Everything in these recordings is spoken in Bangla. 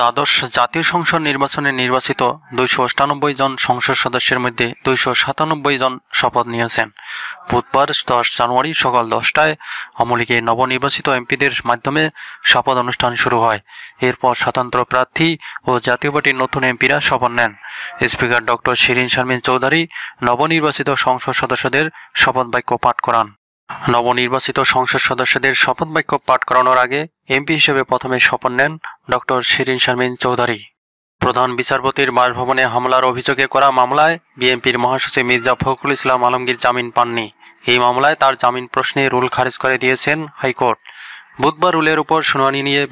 দ্বাদশ জাতীয় সংসদ নির্বাচনে নির্বাচিত দুইশো অষ্টানব্বই জন সংসদ সদস্যের মধ্যে দুইশো সাতানব্বই জন শপথ নিয়েছেন বুধবার দশ জানুয়ারি সকাল দশটায় আমলিকে নবনির্বাচিত এমপিদের মাধ্যমে শপথ অনুষ্ঠান শুরু হয় এরপর স্বতন্ত্র প্রার্থী ও জাতীয় পার্টির নতুন এমপিরা শপথ নেন স্পিকার ডক্টর শিরিন শারমিন চৌধুরী নবনির্বাচিত সংসদ সদস্যদের শপথ বাক্য পাঠ করান নবনির্বাচিত সংসদ সদস্যদের শপথ বাক্য পাঠ করানোর আগে এমপি হিসেবে প্রথমে শপথ নেন ডক্টর শিরিন শারমিন চৌধুরী প্রধান বিচারপতির বাসভবনে হামলার অভিযোগে করা মামলায় বিএনপির মহাসচিব মির্জা ফখরুল ইসলাম আলমগীর জামিন পাননি এই মামলায় তার জামিন প্রশ্নে রুল খারিজ করে দিয়েছেন হাইকোর্ট বুধবার রুলের উপর শুনানি নিয়ে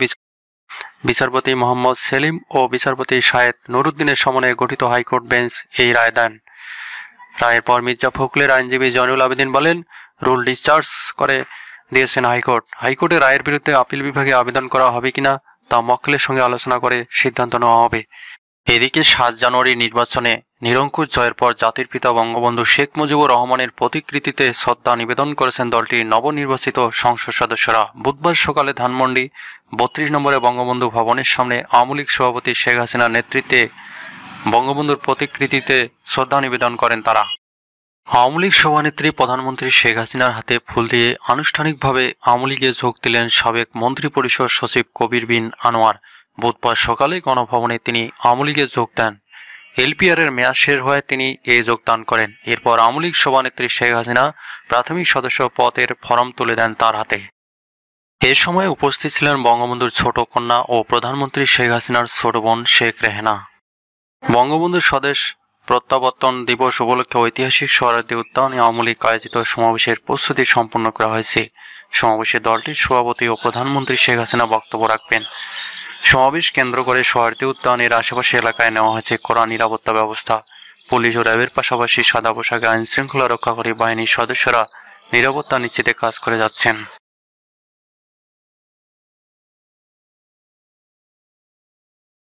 বিচারপতি মোহাম্মদ সেলিম ও বিচারপতি শায়েদ নুরুদ্দিনের সমনে গঠিত হাইকোর্ট বেঞ্চ এই রায় দেন রায়ের পর মির্জা ফখরুলের আইনজীবী জয়নুল আবেদিন বলেন রুল ডিসচার্জ করে দিয়েছেন হাইকোর্ট হাইকোর্টের রায়ের বিরুদ্ধে আপিল বিভাগে আবেদন করা হবে কিনা তা মক্কেলের সঙ্গে আলোচনা করে সিদ্ধান্ত নেওয়া হবে এদিকে সাত জানুয়ারি নির্বাচনে নিরঙ্কুশ জয়ের পর জাতির পিতা বঙ্গবন্ধু শেখ মুজিবুর রহমানের প্রতিকৃতিতে শ্রদ্ধা নিবেদন করেছেন দলটির নবনির্বাচিত সংসদ সদস্যরা বুধবার সকালে ধানমন্ডি বত্রিশ নম্বরে বঙ্গবন্ধু ভবনের সামনে আওয়ামী লীগ সভাপতি শেখ হাসিনার নেতৃত্বে বঙ্গবন্ধুর প্রতিকৃতিতে শ্রদ্ধা নিবেদন করেন তারা আওয়ামী লীগ সভানেত্রী প্রধানমন্ত্রী শেখ হাসিনার হাতে ফুল দিয়ে আনুষ্ঠানিকভাবে আওয়ামী লীগে যোগ দিলেন সাবেক মন্ত্রিপরিষদ সচিব কবির বিন আনোয়ার বুধবার সকালে গণভবনে তিনি আওয়ামী লীগে যোগ দেন এলপিআরের মেয়াদ শেষ হয়ে তিনি এ যোগদান করেন এরপর আওয়ামী লীগ সভানেত্রী শেখ হাসিনা প্রাথমিক সদস্য পদের ফরম তুলে দেন তার হাতে এ সময় উপস্থিত ছিলেন বঙ্গবন্ধুর ছোট কন্যা ও প্রধানমন্ত্রী শেখ হাসিনার ছোট বোন শেখ রেহেনা বঙ্গবন্ধুর স্বদেশ প্রত্যাবর্তন দিবস উপলক্ষে ঐতিহাসিক সরাদি উদ্যানে আওয়ামী আয়োজিত সমাবেশের প্রস্তুতি সম্পন্ন করা হয়েছে সমাবেশে দলটির সভাপতি ও প্রধানমন্ত্রী শেখ হাসিনা বক্তব্য রাখবেন সমাবেশ কেন্দ্র করে সরাদি উদ্যানের আশেপাশে এলাকায় নেওয়া হয়েছে কড়া নিরাপত্তা ব্যবস্থা পুলিশ ও র্যাবের পাশাপাশি সাদা পোশাকে আইনশৃঙ্খলা রক্ষাকারী বাহিনীর সদস্যরা নিরাপত্তা নিশ্চিতে কাজ করে যাচ্ছেন